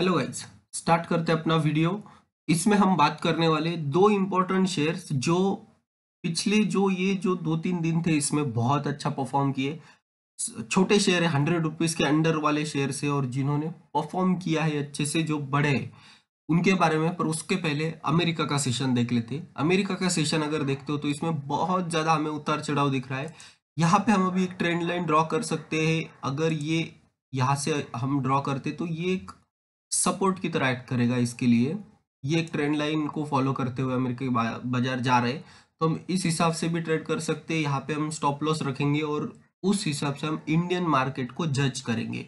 hello guys start करते हैं अपना वीडियो इसमें हम बात करने वाले दो इम्पोर्टेंट शेयर्स जो पिछले जो ये जो दो तीन दिन थे इसमें बहुत अच्छा परफॉर्म किए छोटे शेयर है हंड्रेड रुपीज़ के अंडर वाले शेयर से और जिन्होंने परफॉर्म किया है अच्छे से जो बड़े उनके बारे में पर उसके पहले अमेरिका का सेशन देख लेते अमेरिका का सेशन अगर देखते हो तो इसमें बहुत ज़्यादा हमें उतार चढ़ाव दिख रहा है यहाँ पे हम अभी एक ट्रेंड लाइन ड्रॉ कर सकते हैं अगर ये यहाँ से हम ड्रॉ करते तो ये एक सपोर्ट की तरह एक्ट करेगा इसके लिए ये एक ट्रेंड लाइन को फॉलो करते हुए अमेरिकी बाजार जा रहे तो हम इस हिसाब से भी ट्रेड कर सकते हैं यहाँ पे हम स्टॉप लॉस रखेंगे और उस हिसाब से हम इंडियन मार्केट को जज करेंगे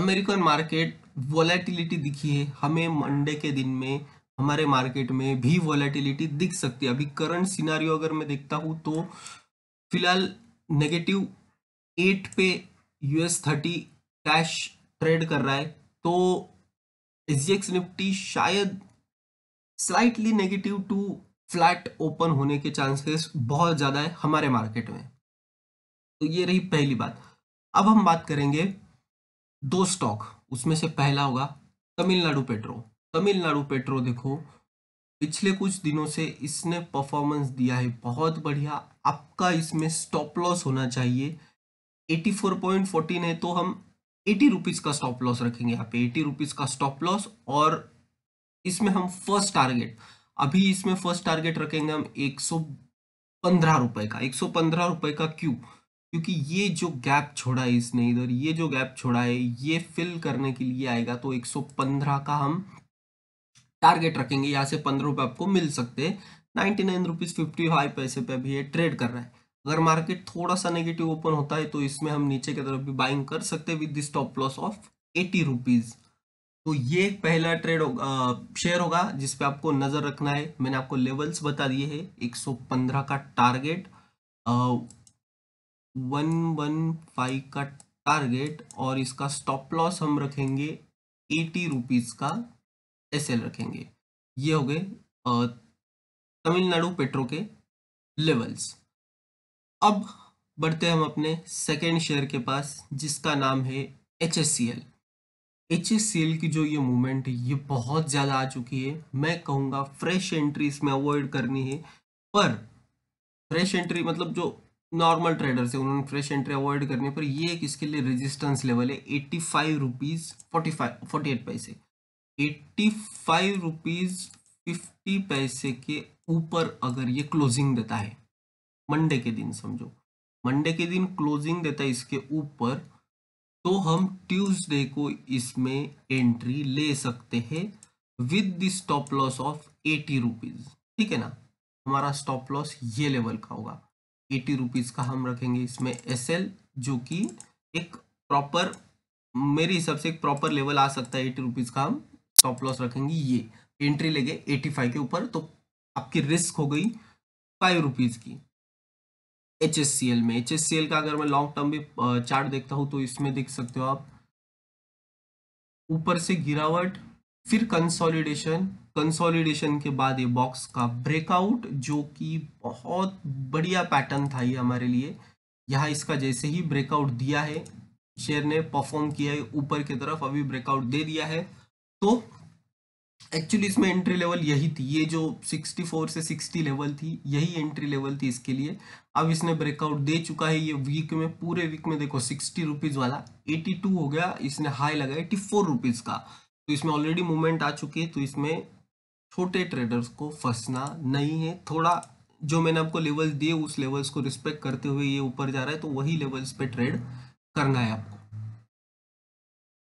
अमेरिकन मार्केट वॉलेटिलिटी दिखी है हमें मंडे के दिन में हमारे मार्केट में भी वॉलेटिलिटी दिख सकती है अभी करंट सिनारियो अगर मैं देखता हूँ तो फिलहाल नेगेटिव एट पे यूएस थर्टी कैश ट्रेड कर रहा है तो एसजीएक्स निफ्टी शायद slightly negative to flat open होने के चांसेस बहुत ज़्यादा है हमारे मार्केट में तो ये रही पहली बात अब हम बात करेंगे दो स्टॉक उसमें से पहला होगा तमिलनाडु पेट्रो तमिलनाडु पेट्रो देखो पिछले कुछ दिनों से इसने परफॉर्मेंस दिया है बहुत बढ़िया आपका इसमें स्टॉप लॉस होना चाहिए 84.14 है तो हम एटी रुपीज़ का स्टॉप लॉस रखेंगे यहाँ पे एटी रुपीज़ का स्टॉप लॉस और इसमें हम फर्स्ट टारगेट अभी इसमें फर्स्ट टारगेट रखेंगे हम एक सौ पंद्रह रुपए का एक सौ पंद्रह रुपए का क्यों क्योंकि ये जो गैप छोड़ा है इसने इधर ये जो गैप छोड़ा है ये फिल करने के लिए आएगा तो एक सौ पंद्रह का हम टारगेट रखेंगे यहाँ से पंद्रह रुपये आपको मिल सकते हैं ninety nine rupees fifty five पैसे पे अभी ये ट्रेड कर रहा है अगर मार्केट थोड़ा सा नेगेटिव ओपन होता है तो इसमें हम नीचे की तरफ भी बाइंग कर सकते हैं with the stop loss of eighty rupees तो ये पहला ट्रेड होगा शेयर होगा जिसपे आपको नज़र रखना है मैंने आपको लेवल्स बता दिए है 115 का टारगेट वन वन फाइव का टारगेट और इसका स्टॉप लॉस हम रखेंगे एटी रुपीज़ का एस रखेंगे ये हो गए तमिलनाडु पेट्रो के लेवल्स अब बढ़ते हैं हम अपने सेकेंड शेयर के पास जिसका नाम है H S C L H S C L की जो ये मूवमेंट है ये बहुत ज़्यादा आ चुकी है मैं कहूँगा फ्रेश एंट्री इसमें अवॉइड करनी है पर फ्रेश एंट्री मतलब जो नॉर्मल ट्रेडर्स है उन्होंने फ्रेश एंट्री अवॉइड करनी है पर ये एक इसके लिए रेजिस्टेंस लेवल है eighty five rupees forty five forty eight पैसे एट्टी फाइव रुपीज़ फिफ्टी पैसे के ऊपर अगर ये क्लोजिंग देता है मंडे के दिन समझो मंडे के दिन क्लोजिंग देता है इसके ऊपर तो हम ट्यूसडे को इसमें एंट्री ले सकते हैं with the stop loss of eighty rupees ठीक है ना हमारा स्टॉप लॉस ये लेवल का होगा एटी रुपीज का हम रखेंगे इसमें एस एल जो कि एक प्रॉपर मेरे हिसाब से एक प्रॉपर लेवल आ सकता है एटी रुपीज का हम स्टॉप लॉस रखेंगे ये एंट्री लेंगे एटी फाइव के ऊपर तो आपकी रिस्क हो गई फाइव रुपीज की एच एस सी एल में एच एस सी एल का अगर मैं लॉन्ग टर्म भी चार्ट देखता हूं तो इसमें देख सकते हो आप ऊपर से गिरावट फिर कंसोलिडेशन कंसोलिडेशन के बाद ये बॉक्स का ब्रेकआउट जो कि बहुत बढ़िया पैटर्न था ये हमारे लिए यहाँ इसका जैसे ही ब्रेकआउट दिया है शेयर ने परफॉर्म किया है ऊपर की तरफ अभी ब्रेकआउट दे दिया है तो एक्चुअली इसमें एंट्री लेवल यही थी ये जो 64 से 60 लेवल थी यही एंट्री लेवल थी इसके लिए अब इसने ब्रेकआउट दे चुका है ये वीक में पूरे वीक में देखो सिक्सटी रुपीज़ वाला 82 हो गया इसने हाई लगा एटी फोर रुपीज़ का तो इसमें ऑलरेडी मूवमेंट आ चुकी है तो इसमें छोटे ट्रेडर्स को फंसना नहीं है थोड़ा जो मैंने आपको लेवल्स दिए उस लेवल्स को रिस्पेक्ट करते हुए ये ऊपर जा रहा है तो वही लेवल्स पे ट्रेड करना है आपको